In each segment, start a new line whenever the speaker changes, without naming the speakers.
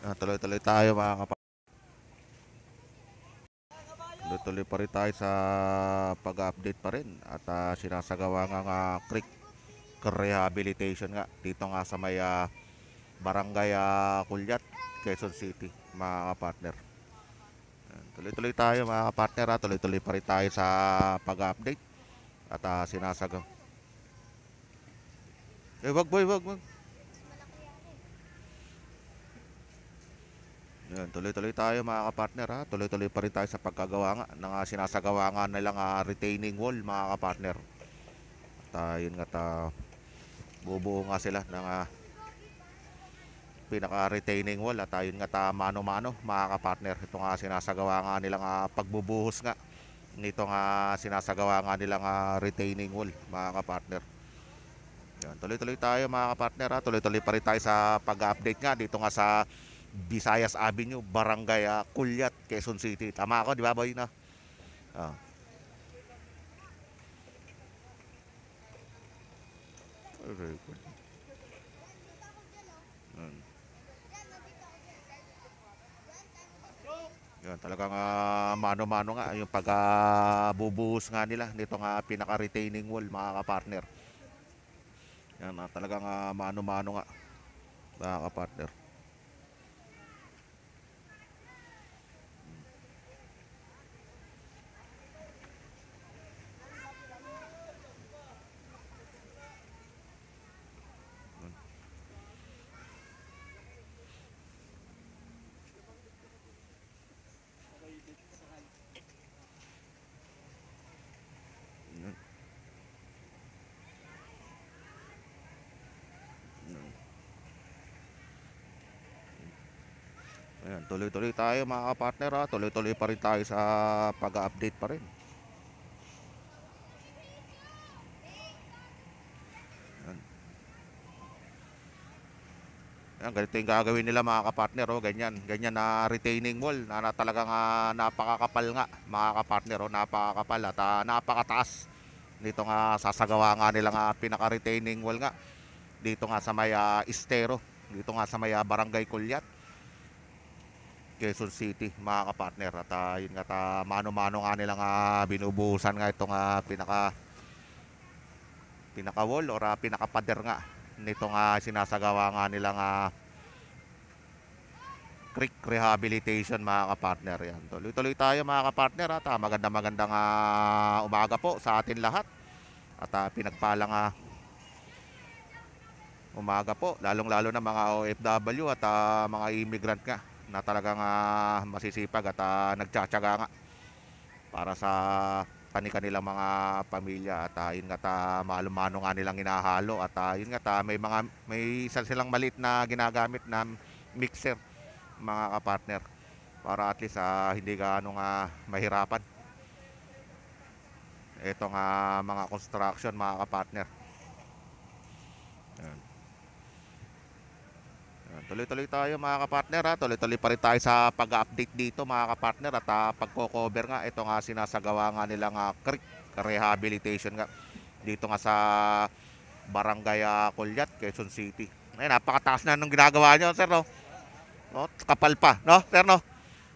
Ah, tuloy-tuloy tayo mga kapatid. Tuloy-tuloy pa rin tayo sa pag-update pa rin at uh, sinasagawa nga nga creek rehabilitation nga dito nga sa may uh, barangay uh, Kulyat, Quezon City mga kapartner. Tuloy-tuloy tayo mga kapartner Tuloy-tuloy pa rin tayo sa pag-update at uh, sinasagawa. Eh, wag boy, wag, wag. Yan, tuloy-tuloy tayo mga kapartner ha. Tuloy-tuloy pa rin tayo sa pagkagawa nga ng uh, sinasagawa nga nilang uh, retaining wall mga kapartner. At uh, yun nga ta uh, bubuo nga sila ng uh, pinaka-retaining wall at uh, yun nga ta mano-mano mga kapartner. Ito nga sinasagawa nga nilang uh, pagbubuhos nga nito nga uh, sinasagawa nga nilang uh, retaining wall mga kapartner. Yan, tuloy-tuloy tayo mga kapartner ha. Tuloy-tuloy pa rin tayo sa pag-update nga dito nga sa Visayas Avenue, Barangay uh, Kulyat, Quezon City. Tama ako, di ba boy na? Uh. Record. Hmm. Yun, talagang uh, mano-mano nga yung pagbubuhos ah, uh, nga nila nito nga pinaka-retaining wall mga ka-partner. Yan, uh, talagang uh, mano-mano nga mga ka-partner. Ayan, tuloy-tuloy tayo mga partner ha. Tuloy-tuloy pa rin tayo sa pag-update pa rin. Ayan. Ayan, ganito yung gagawin nila mga kapartner. Oh. Ganyan, ganyan na retaining wall na, na talagang uh, napakakapal nga mga kapartner. Oh. Napakakapal at uh, napakataas. Dito nga ah, sasagawa nga nila nga pinaka-retaining wall nga. Dito nga sa may uh, estero. Dito nga sa may uh, barangay kulyat. Quezon City mga kapartner at uh, yun nga ta, mano-mano nga nila nga binubusan nga itong uh, pinaka pinaka wall or uh, ah, pinaka pader nga nitong uh, sinasagawa nga nila uh, creek rehabilitation mga kapartner yan tuloy-tuloy tayo mga kapartner at uh, maganda-magandang uh, umaga po sa atin lahat at uh, pinagpalang uh, umaga po lalong-lalo na mga OFW at uh, mga immigrant nga na talagang uh, masisipag at uh, nagtsatsaga nga para sa kani-kanilang mga pamilya at uh, yun nga ta maalumano nga nilang hinahalo at uh, yun nga ta may mga may isa silang malit na ginagamit na mixer mga kapartner para at least uh, hindi gaano nga mahirapan itong uh, mga construction mga kapartner Tuloy-tuloy tayo mga kapartner ha. Tuloy-tuloy pa rin tayo sa pag-update dito mga kapartner at uh, pagko-cover nga. Ito nga sinasagawa nga nilang uh, creek rehabilitation nga dito nga sa Barangay uh, Kulyat, Quezon City. Ay, napakataas na nung ginagawa nyo, sir, no? no? Kapal pa, no, sir, no?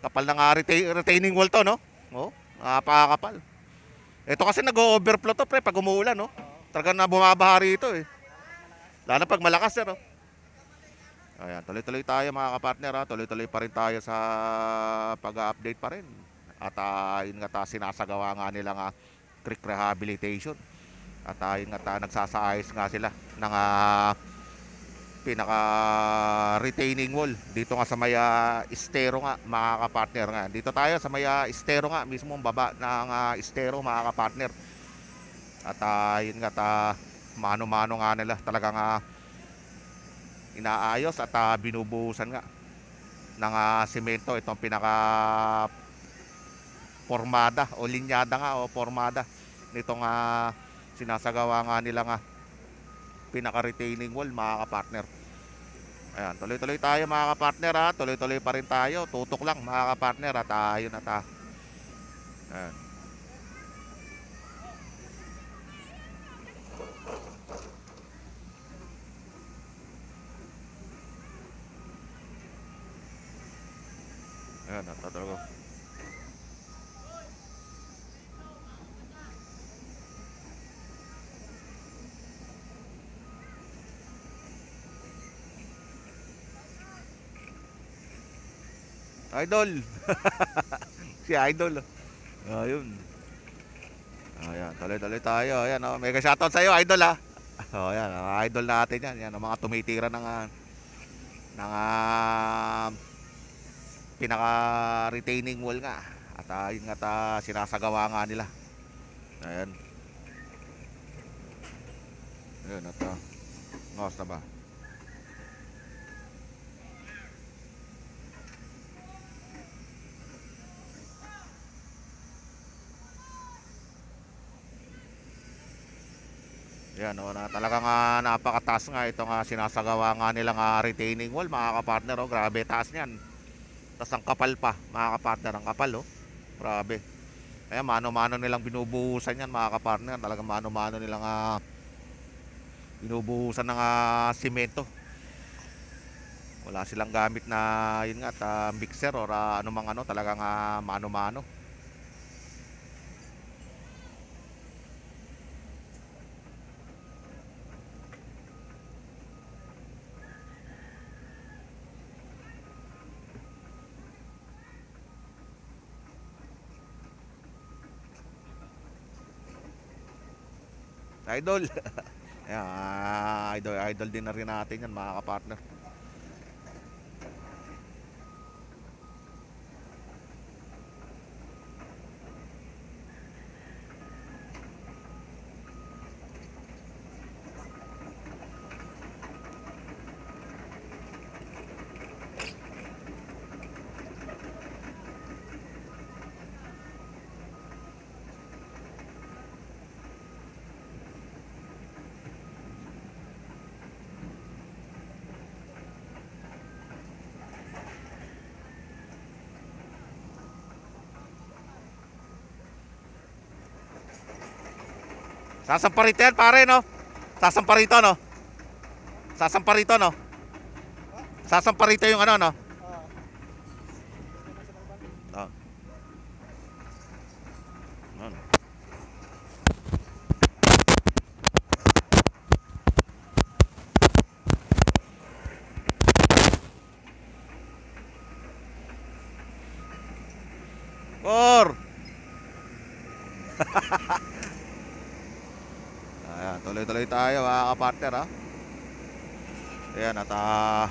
Kapal na nga retain, retaining wall to, no? No? Napakakapal. Ito kasi nag-overflow to, pre, pag umuulan, no? Talagang na bumabaha rito, eh. Lalo pag malakas, sir, no? Ayan, tuloy-tuloy tayo mga kapartner ha. Tuloy-tuloy pa rin tayo sa pag-update pa rin. At uh, nga ta, sinasagawa nga nila nga creek rehabilitation. At uh, nga ta, nagsasaayos nga sila ng uh, ah, pinaka retaining wall dito nga sa may uh, estero nga mga kapartner nga dito tayo sa may uh, estero nga mismo ang baba ng uh, estero mga kapartner at uh, nga ta mano-mano nga nila talaga nga uh, inaayos at uh, binubuhusan nga ng uh, simento itong pinaka formada o linyada nga o formada nitong uh, sinasagawa nga nila nga pinaka retaining wall mga kapartner ayan tuloy-tuloy tayo mga kapartner ha tuloy-tuloy pa rin tayo tutok lang mga kapartner at uh, yun at uh, ayan Tatlo talaga. Idol. si Idol. Ayun. Ayan, tuloy-tuloy tayo. Ayan, oh, mega shoutout sa iyo, Idol ah. Oh, ayan, idol natin 'yan. Yan ang mga tumitira ng uh, ng uh, pinaka retaining wall nga at ayun ah, nga ta ah, sinasagawa nga nila ayan ayan at uh, ah, ngos na ba Ayan, oh, na, talaga nga napakataas nga itong uh, sinasagawa nga nilang retaining wall mga kapartner. Oh, grabe taas niyan tas ang kapal pa mga kapartner ang kapal oh grabe kaya mano-mano nilang binubuhusan yan mga kapartner talaga mano-mano nilang uh, binubuhusan ng uh, simento wala silang gamit na yun nga ta mixer or uh, anumang ano talagang uh, mano-mano idol. Ay, idol, idol din na rin natin yan mga kapartner. Sasamparito yan pare no? Sasamparito no? Sasamparito no? Sasamparito yung ano no? tayo mga kapartner ha. Ayan at uh,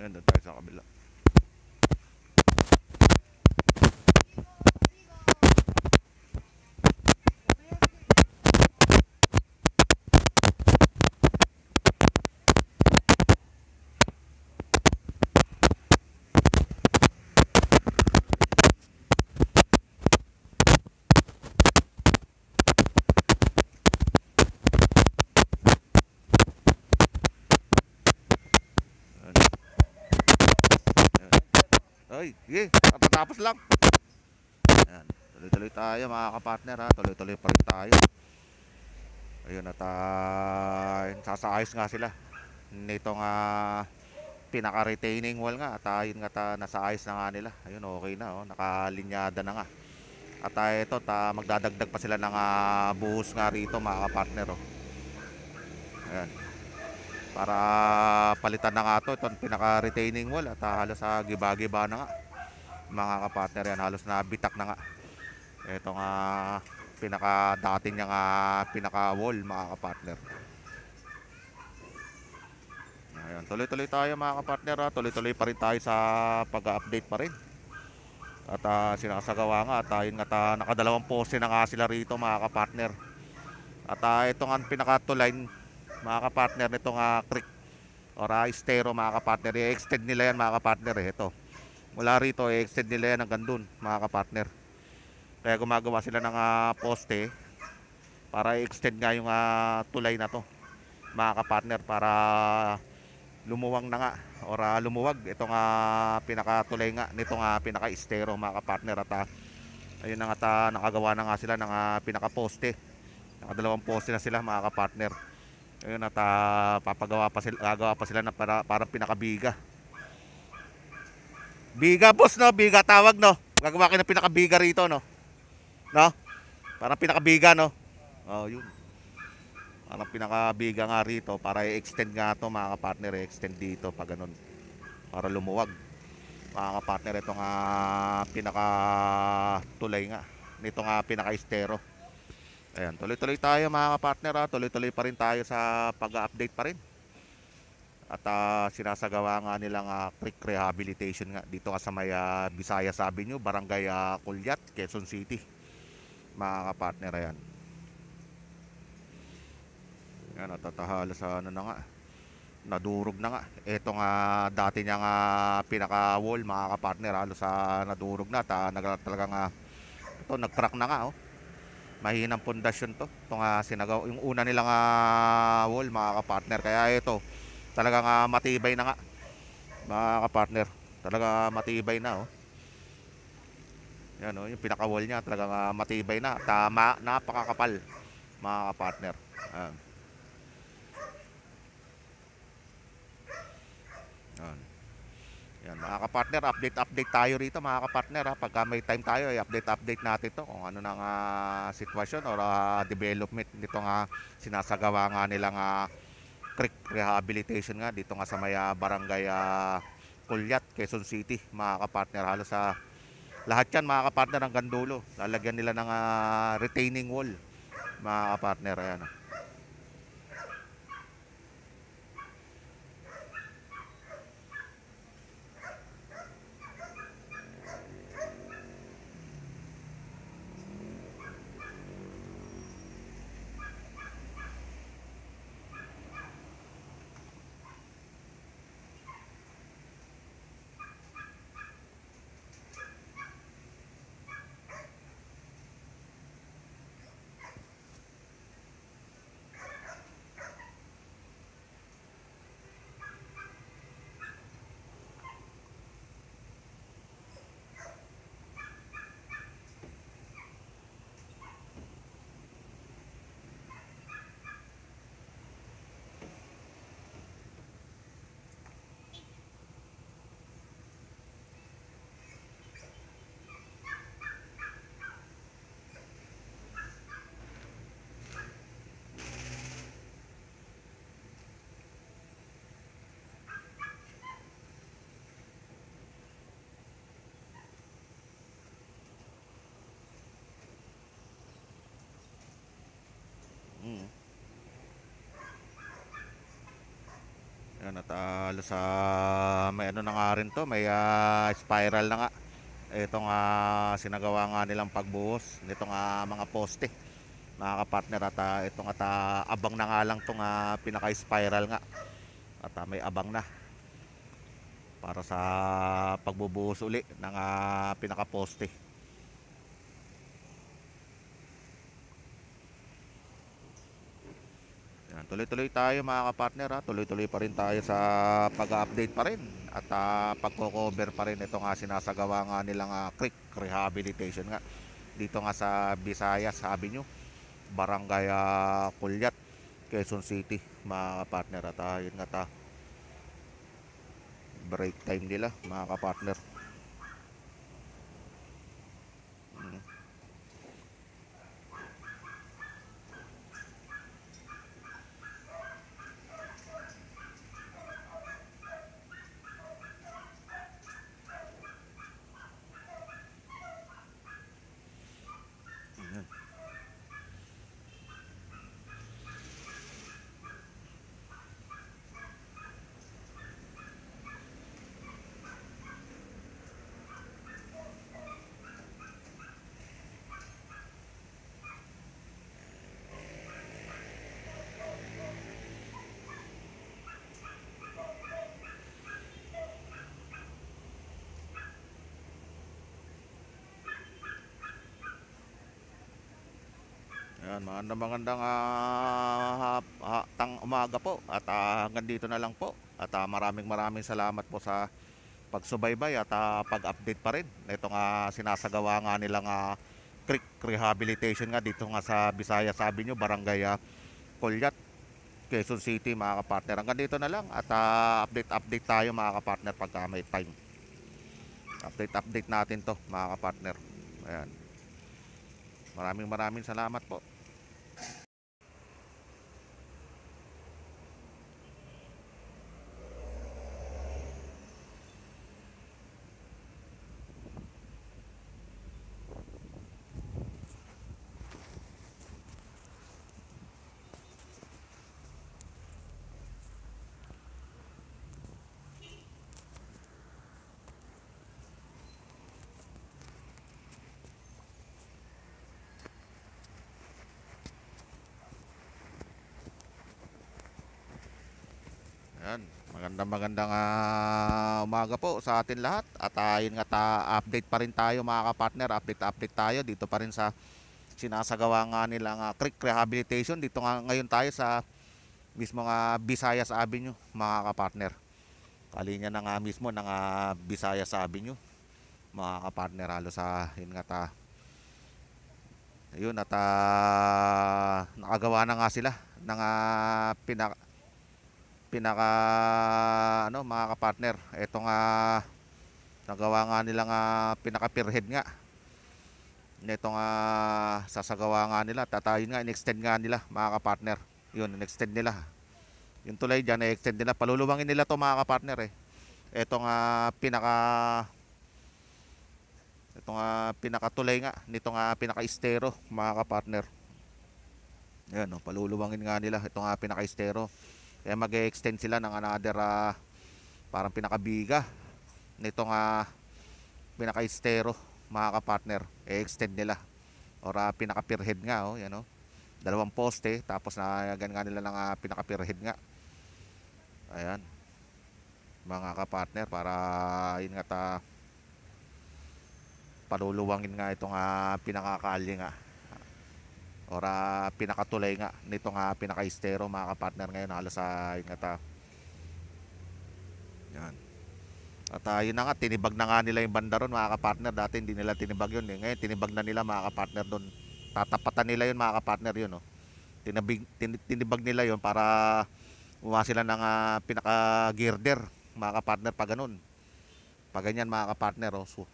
and then tayo sa kabila. focus lang. Ayan. Tuloy-tuloy tayo mga kapartner ha. Tuloy-tuloy pa rin tayo. Ayun at uh, ah, sasaayos nga sila nitong uh, pinaka-retaining wall nga at ayun ah, nga ta, nasa ayos na nga nila. Ayun okay na oh. Nakalinyada na nga. At uh, ito ta, magdadagdag pa sila ng uh, buhos nga rito mga kapartner oh. Ayan. Para palitan na nga to itong pinaka-retaining wall at uh, halos uh, giba-giba na nga mga kapartner yan halos na bitak na nga ito nga ah, pinaka dating niya nga ah, pinaka wall mga kapartner Ayan, tuloy-tuloy tayo mga kapartner ha. Ah. Tuloy-tuloy pa rin tayo sa pag-update pa rin. At uh, sinasagawa nga at uh, yun nga ta, nakadalawang pose na nga sila rito mga kapartner. At uh, ito nga pinaka-tuline mga kapartner nito nga creek or uh, estero mga kapartner. I-extend nila yan mga kapartner eh. Ito. Wala rito, i-extend eh, nila yan hanggang dun, mga kapartner. Kaya gumagawa sila ng uh, poste para i-extend nga yung uh, tulay na to, mga kapartner, para lumuwang na nga or uh, lumuwag itong uh, pinakatulay nga nitong uh, pinaka-estero mga kapartner at uh, ayun na nga ta, nakagawa na nga sila ng uh, pinaka-poste nakadalawang poste na sila mga kapartner ayun at uh, papagawa pa sila, gagawa pa sila na para, parang pinakabiga Biga boss no, biga tawag no. Gagawa kayo ng pinakabiga rito no. No? Parang pinakabiga no. Oh, yun. Parang pinakabiga nga rito para i-extend nga to mga partner, i-extend dito pa ganun. Para lumuwag. Mga partner ito ah, nga pinaka tulay nga. Nito nga ah, pinaka estero. Ayan, tuloy-tuloy tayo mga partner, ah. tuloy-tuloy pa rin tayo sa pag-update pa rin at uh, sinasagawa nga nilang uh, quick rehabilitation nga dito sa may uh, ah, Bisaya sabi nyo Barangay uh, Kulyat, Quezon City mga kapartner yan yan at sa ano na nga nadurog na nga eto nga dati niya nga pinaka wall mga kapartner halos sa nadurog na ta, nag, talaga nga ito nagtrack na nga oh mahinang pundasyon to ito nga sinagaw yung una nilang uh, wall mga kapartner kaya ito talagang uh, matibay na nga mga kapartner talaga matibay na oh yan oh yung pinaka wall niya talagang uh, matibay na tama napakakapal mga kapartner ayan ayan yan mga kapartner update update tayo rito mga kapartner ha ah. pagka may time tayo update update natin to kung ano nang uh, sitwasyon or uh, development nito nga sinasagawa nga nilang uh, Creek Rehabilitation nga dito nga sa may ah, barangay uh, Kulyat, Quezon City mga kapartner halos sa ah, lahat yan mga kapartner ng gandulo lalagyan nila ng uh, retaining wall mga kapartner ayan uh. Yan, at uh, ah, sa ah, may ano na nga rin to, may uh, spiral na nga. Itong uh, sinagawa nga nilang pagbuhos nitong uh, mga poste. Mga kapartner at uh, itong at uh, abang na nga lang tong uh, pinaka-spiral nga. At uh, may abang na para sa pagbubuhos uli ng uh, pinaka-poste. Yan, tuloy-tuloy tayo mga kapartner ha. Tuloy-tuloy pa rin tayo sa pag-update pa rin at uh, pagko-cover pa rin ito nga ah, sinasagawa nga nilang uh, ah, creek rehabilitation nga dito nga sa Visayas Avenue, Barangay uh, Kulyat, Quezon City mga kapartner at uh, yun nga ta break time nila mga kapartner Ayan, magandang magandang uh, tang umaga po at uh, hanggang dito na lang po at uh, maraming maraming salamat po sa pagsubaybay at uh, pag-update pa rin itong nga sinasagawa nga nilang uh, creek rehabilitation nga dito nga sa Bisaya sabi nyo barangay uh, Quezon City mga kapartner hanggang dito na lang at uh, update update tayo mga kapartner pagka may time update update natin to mga kapartner ayan maraming maraming salamat po Yan. Magandang magandang uh, umaga po sa atin lahat. At ayun ah, uh, nga ta update pa rin tayo mga kapartner. Update update tayo dito pa rin sa sinasagawa nga nilang uh, creek rehabilitation. Dito nga ngayon tayo sa mismo nga uh, Visayas Avenue mga kapartner. Kalinya na nga mismo ng uh, Visayas Avenue mga kapartner. Halos sa uh, yun nga ta Ayun, at uh, nakagawa na nga sila Nang uh, pinaka pinaka ano mga kapartner eto nga nagawa nga nila nga pinaka pierhead nga eto nga sasagawa nga nila tatayin nga in-extend nga nila mga kapartner yun in-extend nila yung tulay dyan i-extend nila paluluwangin nila to mga kapartner eh eto nga pinaka ito nga pinaka tulay nga nito nga pinaka-estero mga kapartner ayan o oh, paluluwangin nga nila ito nga pinaka-estero kaya eh, mag-extend sila ng another uh, parang pinakabiga nito nga ah, pinaka-estero mga kapartner. I-extend nila. Or uh, ah, pinaka-pierhead nga. Oh, yan, oh. Dalawang poste. Tapos nagagan nga nila ng uh, pinaka-pierhead nga. Ayan. Mga kapartner para yun nga ta paluluwangin nga itong uh, pinakakali nga or uh, pinakatulay nga nito nga ah, pinaka-estero mga kapartner ngayon nala ah, sa yun nga ta yan at uh, yun na nga tinibag na nga nila yung banda ron mga kapartner dati hindi nila tinibag yun eh. ngayon tinibag na nila mga kapartner doon tatapatan nila yun mga kapartner yun oh. Tinabig, tin, tinibag nila yun para umawa sila ng uh, pinaka-girder mga kapartner pa ganun pag ganyan mga kapartner oh. so,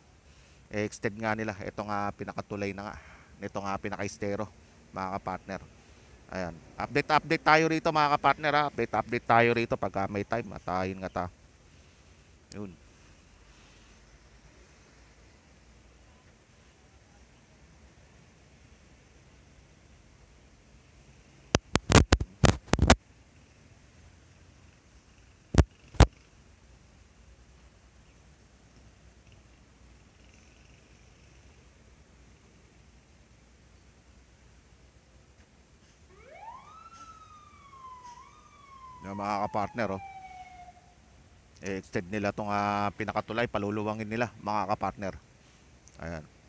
eh, extend nga nila ito nga pinakatulay na nga nito nga pinaka-estero mga kapartner. Ayan. Update update tayo rito mga kapartner ha. Update update tayo rito pagka may time. At ah, nga ta. Yun. Yung mga kapartner, oh. I-extend eh, nila itong uh, ah, pinakatulay, paluluwangin nila, mga kapartner. Ayan.